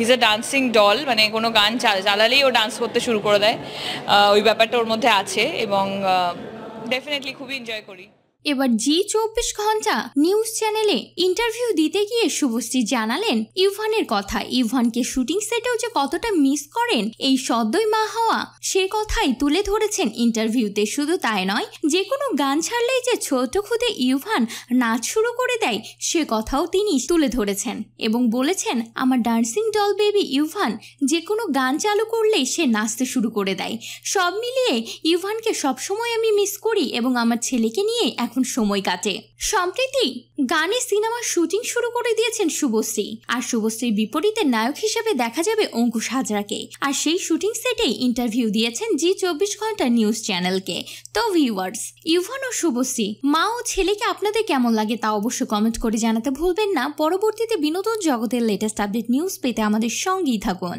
his এ dancing doll মানে কোনো গান চালালেই ও ডান্স করতে শুরু করে দেয় ওই ব্যাপারটা ওর মধ্যে আছে এবং ডেফিনেটলি খুবই এনজয় করি এবার জি চব্বিশ ঘন্টা নিউজ চ্যানেলে ইন্টারভিউ দিতে গিয়ে শুভশ্রী জানালেন ইভানের কথা ইভানকে শুটিং সেটেও যে কতটা মিস করেন এই সদ্যই মা হওয়া সে কথাই তুলে ধরেছেন ইন্টারভিউতে শুধু তাই নয় যে কোনো গান ছাড়লেই যে ছোট খুদে ইভান নাচ শুরু করে দেয় সে কথাও তিনি তুলে ধরেছেন এবং বলেছেন আমার ডান্সিং ডল বেবি ইউভান যে কোনো গান চালু করলেই সে নাচতে শুরু করে দেয় সব মিলিয়ে ইভানকে সবসময় আমি মিস করি এবং আমার ছেলেকে নিয়ে এখন সময় কাটে সম্প্রতি গানে সিনেমার শুটিং শুরু করে দিয়েছেন শুভশ্রী আর শুভশ্রীর বিপরীতে নায়ক হিসেবে দেখা যাবে অঙ্কুশ হাজরাকে আর সেই শুটিং সেটেই ইন্টারভিউ দিয়েছেন জি চব্বিশ ঘন্টা নিউজ চ্যানেলকে তো ভিউয়ার্স ইউভান ও শুভশ্রী মা ও ছেলেকে আপনাদের কেমন লাগে তা অবশ্য কমেন্ট করে জানাতে ভুলবেন না পরবর্তীতে বিনোদন জগতের লেটেস্ট আপডেট নিউজ পেতে আমাদের সঙ্গেই থাকুন